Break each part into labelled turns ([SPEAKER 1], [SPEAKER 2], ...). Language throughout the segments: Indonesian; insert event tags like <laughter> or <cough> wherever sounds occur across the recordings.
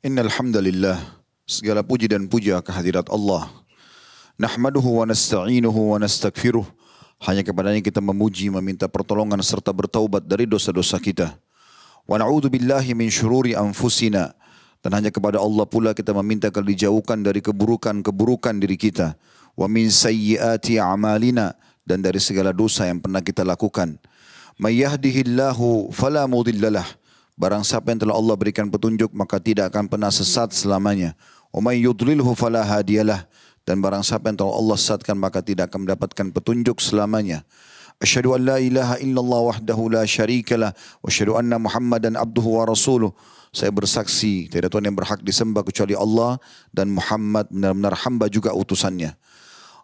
[SPEAKER 1] Innalhamdulillah, segala puji dan puja kehadirat Allah. Nahmaduhu wa nasta'inuhu wa nasta'kfiruh. Hanya kepadanya kita memuji, meminta pertolongan serta bertaubat dari dosa-dosa kita. Wa na'udhu billahi min syururi anfusina. Dan hanya kepada Allah pula kita meminta agar dijauhkan dari keburukan-keburukan diri kita. Wa min sayyiati amalina. Dan dari segala dosa yang pernah kita lakukan. Mayyahdihillahu falamudillalah. Barang siapa yang telah Allah berikan petunjuk maka tidak akan pernah sesat selamanya. Umay yudlilhu fala hadiyalah. Dan barang siapa yang telah Allah sesatkan maka tidak akan mendapatkan petunjuk selamanya. Asyhadu an la ilaha illallah wahdahu la syarikalah wa asyhadu anna Muhammadan abduhu wa rasuluh. Saya bersaksi tiada tuhan yang berhak disembah kecuali Allah dan Muhammad benar-benar hamba juga utusannya.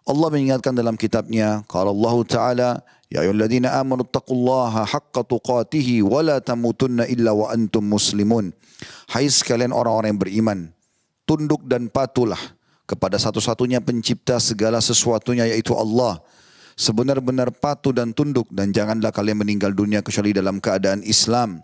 [SPEAKER 1] Allah mengingatkan dalam kitabnya kalau Allah taala ya ayyuhalladzina amanu taqullaha haqqa tuqatihi wa la tamutunna illa wa antum muslimun hai sekalian orang-orang yang beriman tunduk dan patulah kepada satu-satunya pencipta segala sesuatunya yaitu Allah sebenar-benar patuh dan tunduk dan janganlah kalian meninggal dunia kecuali dalam keadaan Islam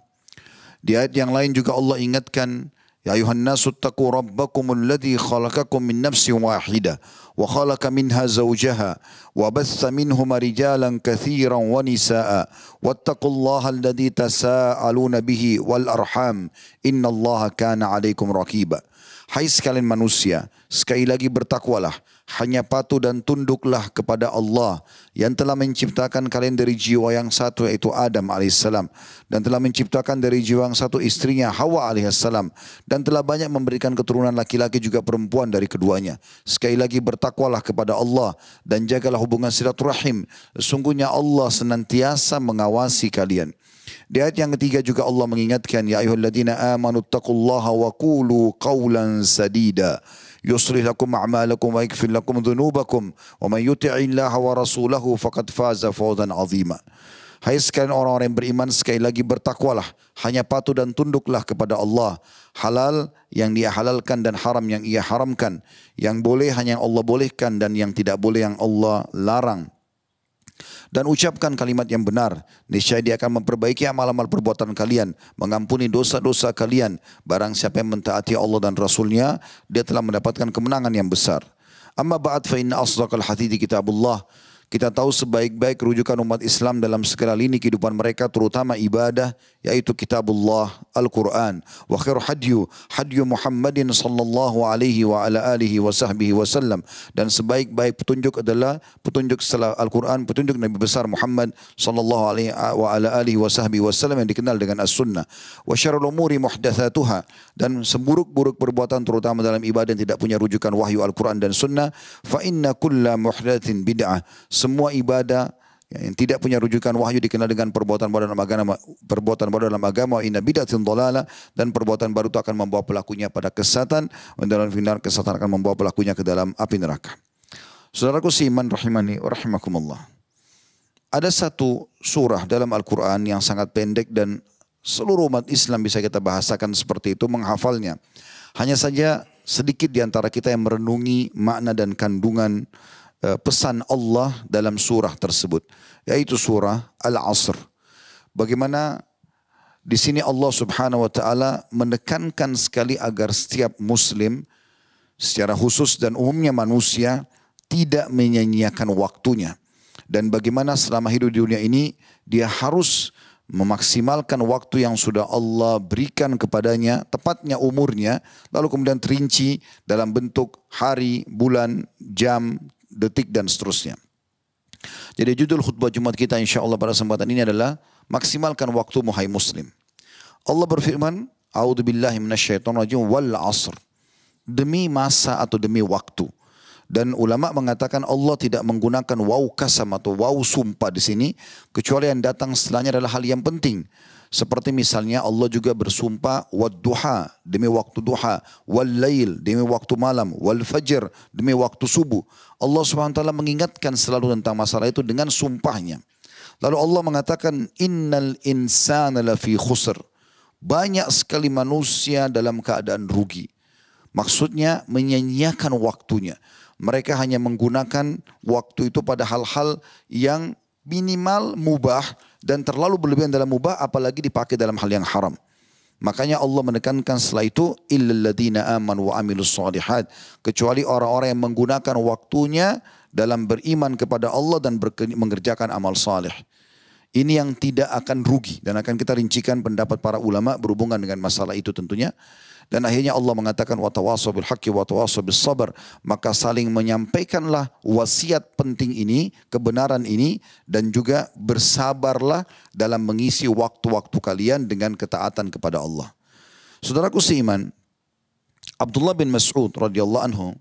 [SPEAKER 1] di ayat yang lain juga Allah ingatkan Ya ayuhan nasu taqu rabbakumul ladzi khalaqakum min nafsin wahidah wa khalaqa minha zawjaha wa batha minhuma rijalan katsiran wa nisaa wattaqullaha alladzi tasaaluna bihi wal arham innallaha kana 'alaikum raqiba. Hai sekalian manusia, sekali lagi bertakwalah hanya patuh dan tunduklah kepada Allah yang telah menciptakan kalian dari jiwa yang satu yaitu Adam alaihissalam dan telah menciptakan dari jiwa yang satu istrinya Hawa alaihissalam dan telah banyak memberikan keturunan laki-laki juga perempuan dari keduanya. Sekali lagi bertakwalah kepada Allah dan jagalah hubungan silaturahim. Sungguhnya Allah senantiasa mengawasi kalian. Di ayat yang ketiga juga Allah mengingatkan, Ya ayuhalladina amanu taqullaha wa kulu qawlan sadidah. يصلح لكم أعمالكم ويغفر لكم ذنوبكم ومن يطع الله ورسوله فقد فاز فوزا عظيما Hai sekalian orang-orang yang beriman sekali lagi bertakwalah hanya patuh dan tunduklah kepada Allah halal yang dia halalkan dan haram yang ia haramkan yang boleh hanya yang Allah bolehkan dan yang tidak boleh yang Allah larang dan ucapkan kalimat yang benar. Niscaya dia akan memperbaiki amal-amal perbuatan kalian, mengampuni dosa-dosa kalian. Barang siapa yang mentaati Allah dan Rasulnya, dia telah mendapatkan kemenangan yang besar. Amma ba'd fa inna asdaqal hadithi kitabullah. Kita tahu sebaik-baik rujukan umat Islam dalam segala lini kehidupan mereka terutama ibadah yaitu kitabullah Al-Quran. Wa khairu hadyu hadyu Muhammadin sallallahu alaihi wa ala alihi wa sahbihi wasallam. Dan sebaik-baik petunjuk adalah petunjuk Al-Quran, petunjuk Nabi besar Muhammad sallallahu alaihi wa ala alihi wa sahbihi wasallam yang dikenal dengan As-Sunnah. Wa syarul umuri muhdatsatuha dan seburuk-buruk perbuatan terutama dalam ibadah yang tidak punya rujukan wahyu Al-Quran dan Sunnah fa inna kulla muhdatsin bid'ah semua ibadah ya, yang tidak punya rujukan wahyu dikenal dengan perbuatan baru dalam agama perbuatan baru dalam agama inna bidatin dolala dan perbuatan baru itu akan membawa pelakunya pada kesatan dan dalam final kesatan akan membawa pelakunya ke dalam api neraka Saudaraku siman rahimani rahimakumullah ada satu surah dalam Al-Quran yang sangat pendek dan seluruh umat Islam bisa kita bahasakan seperti itu menghafalnya. Hanya saja sedikit diantara kita yang merenungi makna dan kandungan Eh, pesan Allah dalam surah tersebut yaitu surah Al-Asr. Bagaimana di sini Allah Subhanahu wa taala menekankan sekali agar setiap muslim secara khusus dan umumnya manusia tidak menyanyiakan waktunya dan bagaimana selama hidup di dunia ini dia harus memaksimalkan waktu yang sudah Allah berikan kepadanya, tepatnya umurnya, lalu kemudian terinci dalam bentuk hari, bulan, jam, detik dan seterusnya. Jadi judul khutbah Jumat kita insya Allah pada kesempatan ini adalah maksimalkan waktu muhai muslim. Allah berfirman, A'udzu billahi rajim wal 'asr. Demi masa atau demi waktu. Dan ulama mengatakan Allah tidak menggunakan waw kasam atau waw sumpah di sini kecuali yang datang setelahnya adalah hal yang penting. Seperti misalnya Allah juga bersumpah wad duha demi waktu duha, wal lail demi waktu malam, wal fajr demi waktu subuh. Allah Subhanahu taala mengingatkan selalu tentang masalah itu dengan sumpahnya. Lalu Allah mengatakan innal insana lafi khusr. Banyak sekali manusia dalam keadaan rugi. Maksudnya menyanyiakan waktunya. Mereka hanya menggunakan waktu itu pada hal-hal yang minimal mubah dan terlalu berlebihan dalam mubah apalagi dipakai dalam hal yang haram. Makanya Allah menekankan setelah itu illalladzina amanu wa amilus salihat, kecuali orang-orang yang menggunakan waktunya dalam beriman kepada Allah dan mengerjakan amal saleh. Ini yang tidak akan rugi dan akan kita rincikan pendapat para ulama berhubungan dengan masalah itu tentunya. Dan akhirnya Allah mengatakan wa tawasabil haqqi wa sabar. Maka saling menyampaikanlah wasiat penting ini, kebenaran ini dan juga bersabarlah dalam mengisi waktu-waktu kalian dengan ketaatan kepada Allah. Saudaraku seiman, Abdullah bin Mas'ud radhiyallahu anhu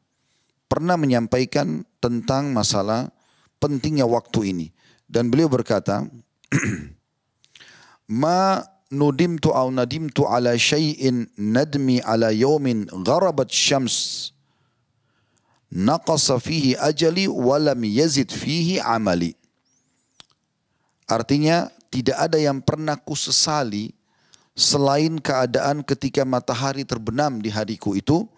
[SPEAKER 1] pernah menyampaikan tentang masalah pentingnya waktu ini dan beliau berkata <clears throat> ma nudimtu au nadimtu ala syai'in nadmi ala yawmin gharabat syams naqasa fihi ajali walam yazid fihi amali artinya tidak ada yang pernah kusesali selain keadaan ketika matahari terbenam di hariku itu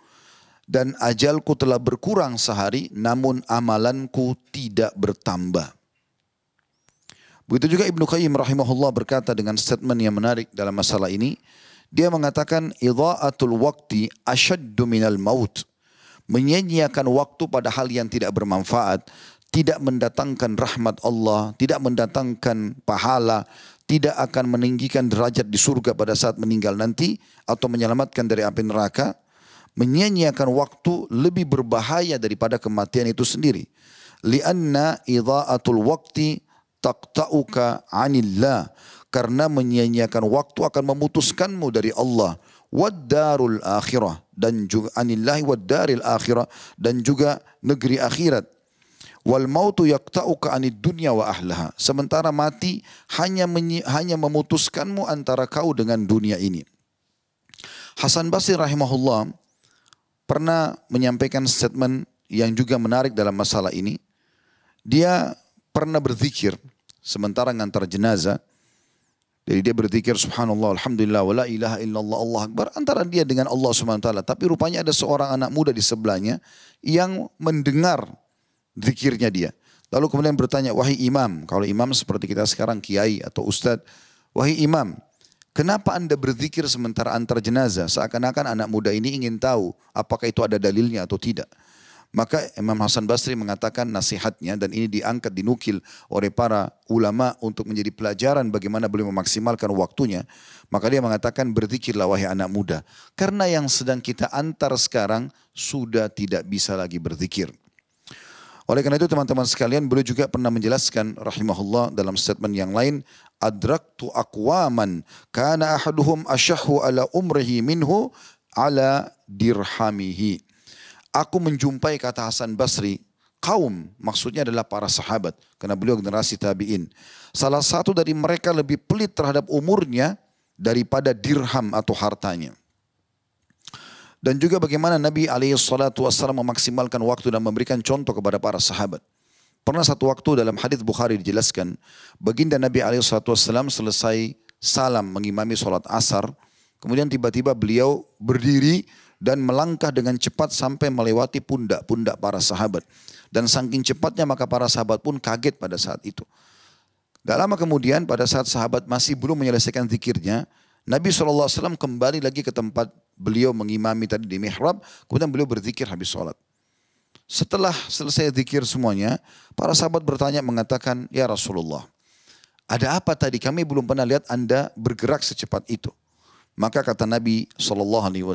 [SPEAKER 1] dan ajalku telah berkurang sehari namun amalanku tidak bertambah Begitu juga Ibnu Qayyim rahimahullah berkata dengan statement yang menarik dalam masalah ini. Dia mengatakan idha'atul waqti asyaddu minal maut. Menyanyiakan waktu pada hal yang tidak bermanfaat. Tidak mendatangkan rahmat Allah. Tidak mendatangkan pahala. Tidak akan meninggikan derajat di surga pada saat meninggal nanti. Atau menyelamatkan dari api neraka. Menyanyiakan waktu lebih berbahaya daripada kematian itu sendiri. Lianna idha'atul waqti taqta'uka anillah karena menyia-nyiakan waktu akan memutuskanmu dari Allah waddarul akhirah dan juga anillahi waddaril akhirah dan juga negeri akhirat wal mautu yaqta'uka anid dunya wa ahlaha sementara mati hanya hanya memutuskanmu antara kau dengan dunia ini Hasan Basri rahimahullah pernah menyampaikan statement yang juga menarik dalam masalah ini dia pernah berzikir sementara ngantar jenazah. Jadi dia berzikir subhanallah alhamdulillah wala ilaha illallah Allah akbar antara dia dengan Allah subhanahu wa taala. Tapi rupanya ada seorang anak muda di sebelahnya yang mendengar zikirnya dia. Lalu kemudian bertanya, wahai imam, kalau imam seperti kita sekarang kiai atau ustad, wahai imam, kenapa anda berzikir sementara antar jenazah? Seakan-akan anak muda ini ingin tahu apakah itu ada dalilnya atau tidak. Maka Imam Hasan Basri mengatakan nasihatnya dan ini diangkat dinukil oleh para ulama untuk menjadi pelajaran bagaimana beliau memaksimalkan waktunya. Maka dia mengatakan berzikirlah wahai anak muda. Karena yang sedang kita antar sekarang sudah tidak bisa lagi berzikir. Oleh karena itu teman-teman sekalian beliau juga pernah menjelaskan rahimahullah dalam statement yang lain adraktu aqwaman kana ahaduhum asyahu ala umrihi minhu ala dirhamihi aku menjumpai kata Hasan Basri, kaum maksudnya adalah para sahabat karena beliau generasi tabi'in. Salah satu dari mereka lebih pelit terhadap umurnya daripada dirham atau hartanya. Dan juga bagaimana Nabi alaihissalatu wassalam memaksimalkan waktu dan memberikan contoh kepada para sahabat. Pernah satu waktu dalam hadis Bukhari dijelaskan, baginda Nabi alaihissalatu wassalam selesai salam mengimami sholat asar, kemudian tiba-tiba beliau berdiri dan melangkah dengan cepat sampai melewati pundak-pundak para sahabat. Dan saking cepatnya maka para sahabat pun kaget pada saat itu. Gak lama kemudian pada saat sahabat masih belum menyelesaikan zikirnya, Nabi SAW kembali lagi ke tempat beliau mengimami tadi di mihrab, kemudian beliau berzikir habis sholat. Setelah selesai zikir semuanya, para sahabat bertanya mengatakan, Ya Rasulullah, ada apa tadi? Kami belum pernah lihat Anda bergerak secepat itu. Maka kata Nabi SAW,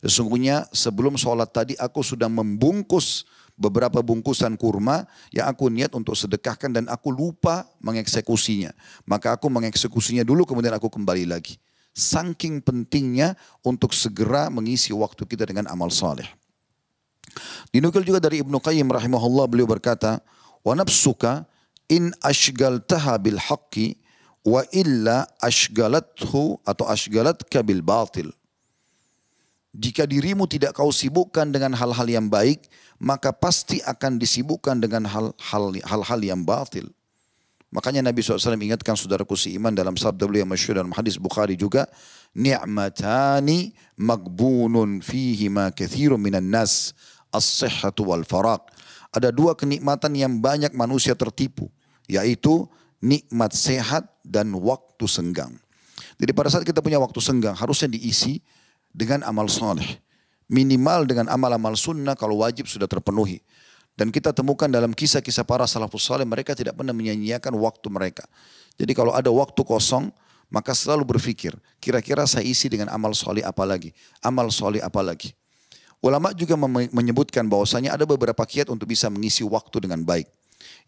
[SPEAKER 1] Sesungguhnya sebelum sholat tadi aku sudah membungkus beberapa bungkusan kurma yang aku niat untuk sedekahkan dan aku lupa mengeksekusinya. Maka aku mengeksekusinya dulu kemudian aku kembali lagi. Saking pentingnya untuk segera mengisi waktu kita dengan amal saleh. Dinukil juga dari Ibnu Qayyim rahimahullah beliau berkata, "Wa nafsuka in ashgaltaha bil haqqi wa illa ashgalathu atau ashgalatka bil batil." Jika dirimu tidak kau sibukkan dengan hal-hal yang baik, maka pasti akan disibukkan dengan hal-hal yang batil. Makanya Nabi SAW ingatkan saudaraku iman dalam sabda beliau yang masyur dalam hadis Bukhari juga, ni'matani magbunun fihima kathirun minan nas as sihatu wal faraq. Ada dua kenikmatan yang banyak manusia tertipu, yaitu nikmat sehat dan waktu senggang. Jadi pada saat kita punya waktu senggang harusnya diisi dengan amal soleh. Minimal dengan amal-amal sunnah kalau wajib sudah terpenuhi. Dan kita temukan dalam kisah-kisah para salafus soleh mereka tidak pernah menyanyiakan waktu mereka. Jadi kalau ada waktu kosong maka selalu berpikir kira-kira saya isi dengan amal soleh apa lagi. Amal soleh apa lagi. Ulama juga menyebutkan bahwasanya ada beberapa kiat untuk bisa mengisi waktu dengan baik.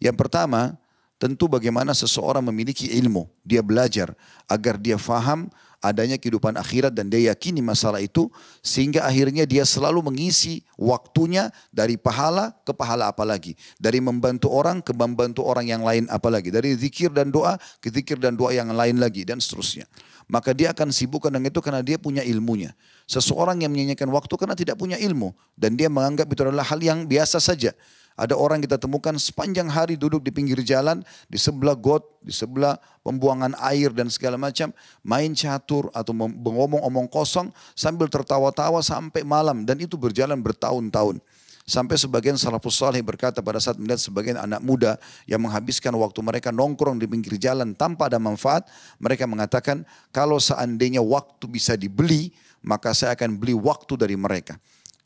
[SPEAKER 1] Yang pertama, tentu bagaimana seseorang memiliki ilmu, dia belajar agar dia faham adanya kehidupan akhirat dan dia yakini masalah itu sehingga akhirnya dia selalu mengisi waktunya dari pahala ke pahala apalagi dari membantu orang ke membantu orang yang lain apalagi dari zikir dan doa ke zikir dan doa yang lain lagi dan seterusnya maka dia akan sibukkan dengan itu karena dia punya ilmunya seseorang yang menyanyikan waktu karena tidak punya ilmu dan dia menganggap itu adalah hal yang biasa saja ada orang kita temukan sepanjang hari duduk di pinggir jalan, di sebelah got, di sebelah pembuangan air dan segala macam, main catur atau mengomong omong kosong sambil tertawa-tawa sampai malam dan itu berjalan bertahun-tahun. Sampai sebagian salafus salih berkata pada saat melihat sebagian anak muda yang menghabiskan waktu mereka nongkrong di pinggir jalan tanpa ada manfaat, mereka mengatakan kalau seandainya waktu bisa dibeli, maka saya akan beli waktu dari mereka.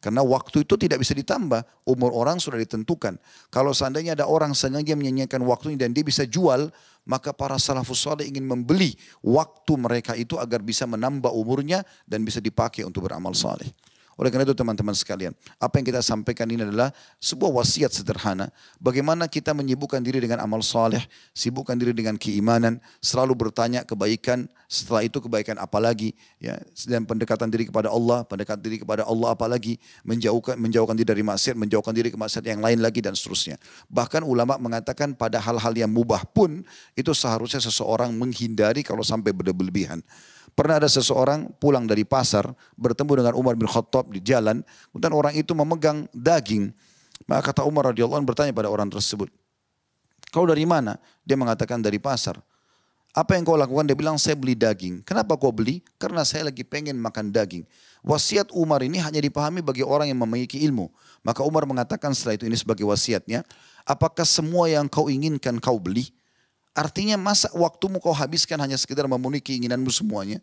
[SPEAKER 1] Karena waktu itu tidak bisa ditambah, umur orang sudah ditentukan. Kalau seandainya ada orang sengaja menyanyikan waktunya dan dia bisa jual, maka para salafus soleh ingin membeli waktu mereka itu agar bisa menambah umurnya dan bisa dipakai untuk beramal saleh. Oleh karena itu teman-teman sekalian, apa yang kita sampaikan ini adalah sebuah wasiat sederhana. Bagaimana kita menyibukkan diri dengan amal soleh, sibukkan diri dengan keimanan, selalu bertanya kebaikan, setelah itu kebaikan apa lagi. Ya, dan pendekatan diri kepada Allah, pendekatan diri kepada Allah apa lagi, menjauhkan, menjauhkan diri dari maksiat, menjauhkan diri ke maksiat yang lain lagi dan seterusnya. Bahkan ulama mengatakan pada hal-hal yang mubah pun, itu seharusnya seseorang menghindari kalau sampai berlebihan. Pernah ada seseorang pulang dari pasar bertemu dengan Umar bin Khattab di jalan. Kemudian orang itu memegang daging. Maka kata Umar radhiyallahu anhu bertanya pada orang tersebut. Kau dari mana? Dia mengatakan dari pasar. Apa yang kau lakukan? Dia bilang saya beli daging. Kenapa kau beli? Karena saya lagi pengen makan daging. Wasiat Umar ini hanya dipahami bagi orang yang memiliki ilmu. Maka Umar mengatakan setelah itu ini sebagai wasiatnya. Apakah semua yang kau inginkan kau beli? Artinya masa waktumu kau habiskan hanya sekedar memenuhi keinginanmu semuanya.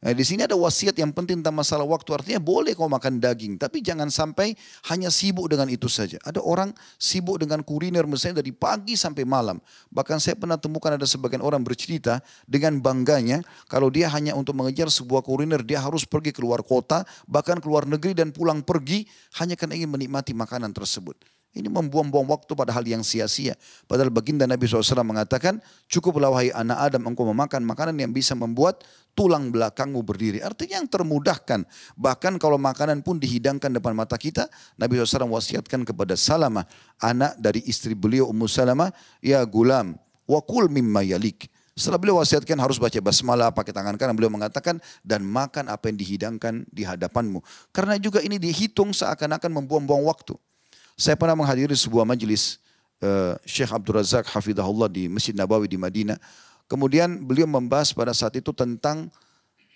[SPEAKER 1] Nah, di sini ada wasiat yang penting tentang masalah waktu. Artinya boleh kau makan daging, tapi jangan sampai hanya sibuk dengan itu saja. Ada orang sibuk dengan kuliner misalnya dari pagi sampai malam. Bahkan saya pernah temukan ada sebagian orang bercerita dengan bangganya kalau dia hanya untuk mengejar sebuah kuliner dia harus pergi keluar kota, bahkan keluar negeri dan pulang pergi hanya karena ingin menikmati makanan tersebut. Ini membuang-buang waktu pada hal yang sia-sia. Padahal baginda Nabi SAW mengatakan, cukuplah wahai anak Adam engkau memakan makanan yang bisa membuat tulang belakangmu berdiri. Artinya yang termudahkan. Bahkan kalau makanan pun dihidangkan depan mata kita, Nabi SAW wasiatkan kepada Salamah, anak dari istri beliau Ummu Salamah, ya gulam, wakul mimma yalik. Setelah beliau wasiatkan harus baca basmalah pakai tangan kanan. Beliau mengatakan dan makan apa yang dihidangkan di hadapanmu. Karena juga ini dihitung seakan-akan membuang-buang waktu. Saya pernah menghadiri sebuah majelis uh, eh, Syekh Abdul Razak Hafidahullah di Masjid Nabawi di Madinah. Kemudian beliau membahas pada saat itu tentang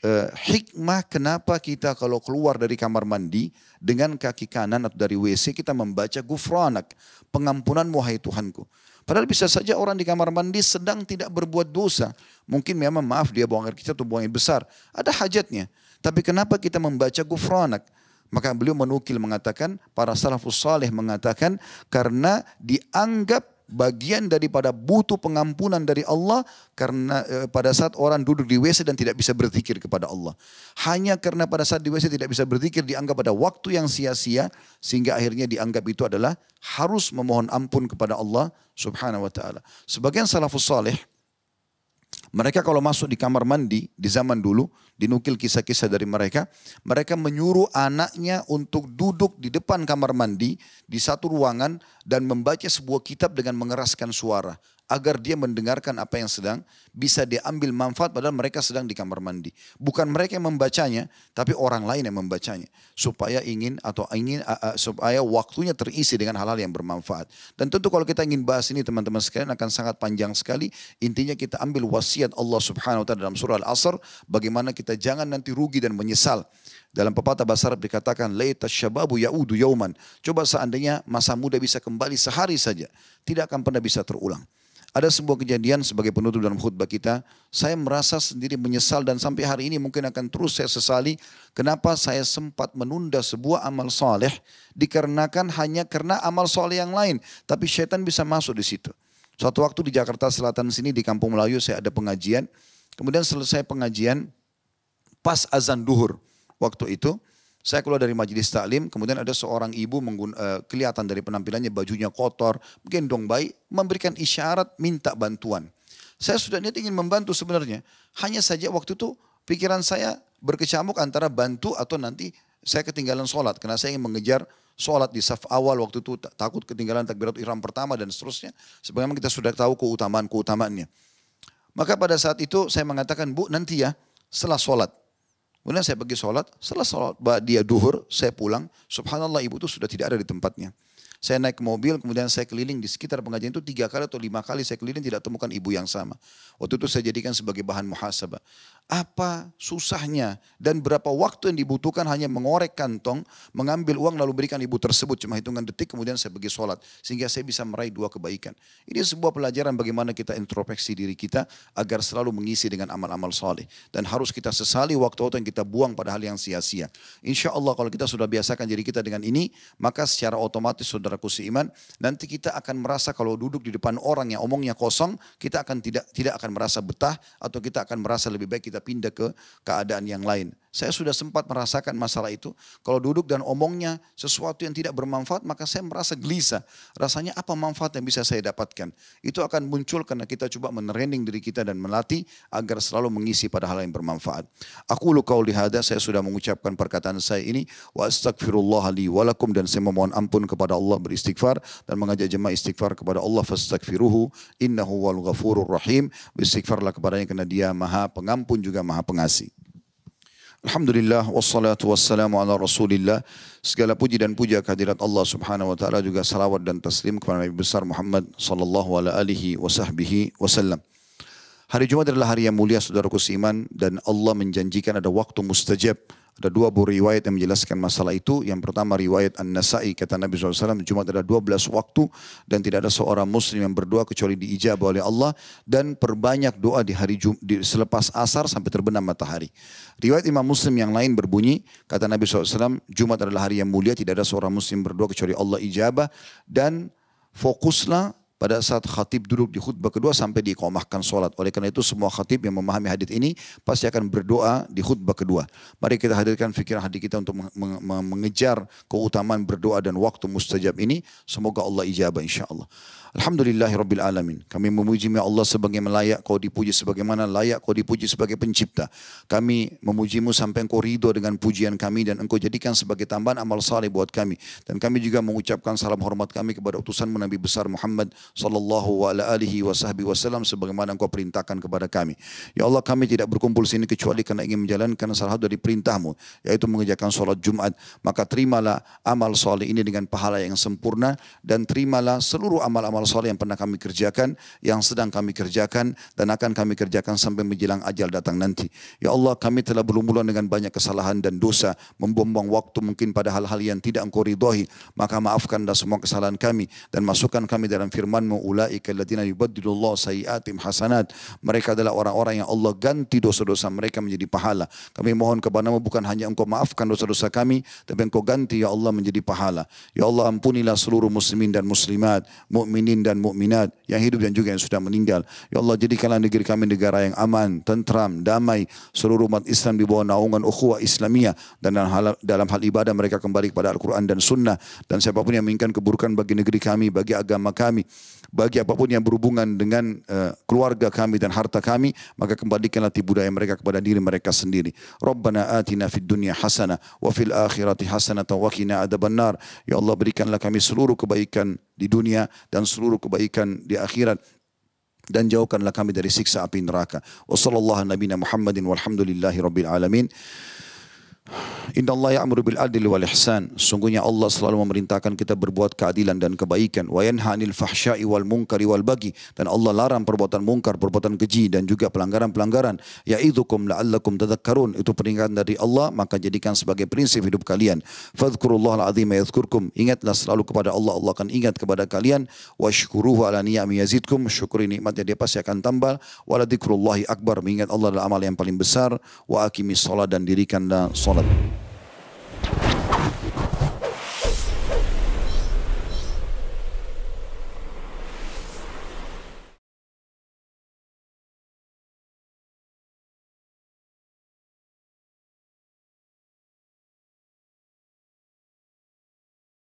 [SPEAKER 1] uh, hikmah kenapa kita kalau keluar dari kamar mandi dengan kaki kanan atau dari WC kita membaca gufranak, pengampunan wahai Tuhanku. Padahal bisa saja orang di kamar mandi sedang tidak berbuat dosa. Mungkin memang maaf dia buang air kita atau buang air besar. Ada hajatnya. Tapi kenapa kita membaca gufranak? Maka beliau menukil mengatakan, para salafus saleh mengatakan, karena dianggap bagian daripada butuh pengampunan dari Allah karena e, pada saat orang duduk di WC dan tidak bisa berzikir kepada Allah. Hanya karena pada saat di WC tidak bisa berzikir dianggap pada waktu yang sia-sia sehingga akhirnya dianggap itu adalah harus memohon ampun kepada Allah Subhanahu wa taala. Sebagian salafus saleh mereka kalau masuk di kamar mandi di zaman dulu, dinukil kisah-kisah dari mereka, mereka menyuruh anaknya untuk duduk di depan kamar mandi di satu ruangan dan membaca sebuah kitab dengan mengeraskan suara agar dia mendengarkan apa yang sedang bisa diambil manfaat padahal mereka sedang di kamar mandi. Bukan mereka yang membacanya, tapi orang lain yang membacanya supaya ingin atau ingin uh, uh, supaya waktunya terisi dengan hal-hal yang bermanfaat. Dan tentu kalau kita ingin bahas ini teman-teman sekalian akan sangat panjang sekali. Intinya kita ambil wasiat Allah Subhanahu wa taala dalam surah Al-Asr bagaimana kita jangan nanti rugi dan menyesal. Dalam pepatah bahasa Arab dikatakan laita syababu yaudu yauman. Coba seandainya masa muda bisa kembali sehari saja, tidak akan pernah bisa terulang. Ada sebuah kejadian sebagai penutup dalam khutbah kita, saya merasa sendiri menyesal dan sampai hari ini mungkin akan terus saya sesali kenapa saya sempat menunda sebuah amal soleh dikarenakan hanya karena amal soleh yang lain. Tapi syaitan bisa masuk di situ. Suatu waktu di Jakarta Selatan sini di Kampung Melayu saya ada pengajian. Kemudian selesai pengajian pas azan duhur waktu itu saya keluar dari majelis taklim, kemudian ada seorang ibu menggun, uh, kelihatan dari penampilannya bajunya kotor, gendong bayi, memberikan isyarat minta bantuan. Saya sudah niat ingin membantu sebenarnya. Hanya saja waktu itu pikiran saya berkecamuk antara bantu atau nanti saya ketinggalan sholat. Karena saya ingin mengejar sholat di saf awal waktu itu takut ketinggalan takbiratul ihram pertama dan seterusnya. Sebagaimana kita sudah tahu keutamaan-keutamaannya. Maka pada saat itu saya mengatakan, bu nanti ya setelah sholat Kemudian saya pergi sholat, setelah sholat dia duhur, saya pulang. Subhanallah ibu itu sudah tidak ada di tempatnya. Saya naik mobil, kemudian saya keliling di sekitar pengajian itu tiga kali atau lima kali saya keliling tidak temukan ibu yang sama. Waktu itu saya jadikan sebagai bahan muhasabah. Apa susahnya dan berapa waktu yang dibutuhkan hanya mengorek kantong, mengambil uang lalu berikan ibu tersebut cuma hitungan detik kemudian saya pergi sholat. Sehingga saya bisa meraih dua kebaikan. Ini sebuah pelajaran bagaimana kita introspeksi diri kita agar selalu mengisi dengan amal-amal soleh. Dan harus kita sesali waktu-waktu yang kita buang pada hal yang sia-sia. Insya Allah kalau kita sudah biasakan diri kita dengan ini, maka secara otomatis saudara saudaraku iman, nanti kita akan merasa kalau duduk di depan orang yang omongnya kosong, kita akan tidak tidak akan merasa betah atau kita akan merasa lebih baik kita pindah ke keadaan yang lain. Saya sudah sempat merasakan masalah itu. Kalau duduk dan omongnya sesuatu yang tidak bermanfaat, maka saya merasa gelisah. Rasanya apa manfaat yang bisa saya dapatkan? Itu akan muncul karena kita coba menerending diri kita dan melatih agar selalu mengisi pada hal yang bermanfaat. Aku lukau lihada, saya sudah mengucapkan perkataan saya ini. Wa astagfirullah li walakum dan saya memohon ampun kepada Allah beristighfar dan mengajak jemaah istighfar kepada Allah fastagfiruhu innahu wal ghafurur rahim. Beristighfarlah kepadanya karena dia maha pengampun juga maha pengasih. Alhamdulillah wassalatu wassalamu ala Rasulillah. Segala puji dan puja kehadirat Allah Subhanahu wa taala juga salawat dan taslim kepada Nabi besar Muhammad sallallahu ala alihi wa sahbihi wasallam. Hari Jumat adalah hari yang mulia saudaraku seiman dan Allah menjanjikan ada waktu mustajab ada dua buah riwayat yang menjelaskan masalah itu. Yang pertama riwayat An-Nasai kata Nabi SAW Jumat ada belas waktu dan tidak ada seorang muslim yang berdoa kecuali diijabah oleh Allah dan perbanyak doa di hari Jum di, selepas asar sampai terbenam matahari. Riwayat Imam Muslim yang lain berbunyi kata Nabi SAW Jumat adalah hari yang mulia tidak ada seorang muslim berdoa kecuali Allah ijabah dan fokuslah pada saat khatib duduk di khutbah kedua sampai diikomahkan sholat. Oleh karena itu semua khatib yang memahami hadith ini pasti akan berdoa di khutbah kedua. Mari kita hadirkan fikiran hati kita untuk mengejar keutamaan berdoa dan waktu mustajab ini. Semoga Allah ijabah insya Allah. Kami memuji ya Allah sebagai layak kau dipuji sebagaimana layak kau dipuji sebagai pencipta. Kami memujimu sampai engkau ridho dengan pujian kami dan engkau jadikan sebagai tambahan amal saleh buat kami. Dan kami juga mengucapkan salam hormat kami kepada utusan Nabi besar Muhammad sallallahu alaihi wa wasallam sebagaimana engkau perintahkan kepada kami. Ya Allah kami tidak berkumpul sini kecuali karena ingin menjalankan salah satu dari perintahmu yaitu mengerjakan sholat Jumat. Maka terimalah amal soleh ini dengan pahala yang sempurna dan terimalah seluruh amal-amal soleh yang pernah kami kerjakan, yang sedang kami kerjakan dan akan kami kerjakan sampai menjelang ajal datang nanti. Ya Allah kami telah berlumuran dengan banyak kesalahan dan dosa, membuang-buang waktu mungkin pada hal-hal yang tidak engkau ridhoi. Maka maafkanlah semua kesalahan kami dan masukkan kami dalam firman firman-Mu ulaika alladziina yubaddilullahu hasanat. Mereka adalah orang-orang yang Allah ganti dosa-dosa mereka menjadi pahala. Kami mohon kepadaMu bukan hanya Engkau maafkan dosa-dosa kami, tapi Engkau ganti ya Allah menjadi pahala. Ya Allah ampunilah seluruh muslimin dan muslimat, mukminin dan mukminat yang hidup dan juga yang sudah meninggal. Ya Allah jadikanlah negeri kami negara yang aman, tentram, damai, seluruh umat Islam di bawah naungan ukhuwah Islamiyah dan dalam hal, dalam hal ibadah mereka kembali kepada Al-Qur'an dan sunnah dan siapapun yang menginginkan keburukan bagi negeri kami, bagi agama kami, bagi apapun yang berhubungan dengan uh, keluarga kami dan harta kami, maka kembalikanlah tipu daya mereka kepada diri mereka sendiri. Rabbana atina fid dunya hasana wa fil akhirati hasana wa qina adzabannar. Ya Allah berikanlah kami seluruh kebaikan di dunia dan seluruh kebaikan di akhirat dan jauhkanlah kami dari siksa api neraka. Wassallallahu nabiyana Muhammadin walhamdulillahi rabbil alamin. Inna Allah ya'muru bil adli wal ihsan. Sungguhnya Allah selalu memerintahkan kita berbuat keadilan dan kebaikan. Wa yanha 'anil fahsya'i wal munkari wal bagi. Dan Allah larang perbuatan mungkar, perbuatan keji dan juga pelanggaran-pelanggaran. Ya'idhukum la'allakum tadakkarun. Itu peringatan dari Allah, maka jadikan sebagai prinsip hidup kalian. al azim yadhkurkum. Ingatlah selalu kepada Allah, Allah akan ingat kepada kalian. Wa syukuruhu 'ala ni'ami yazidkum. Syukuri nikmatnya dia pasti akan tambah. Wa la akbar. Mengingat Allah adalah amal yang paling besar. Wa akimi shalah dan dirikanlah salat Sullivan.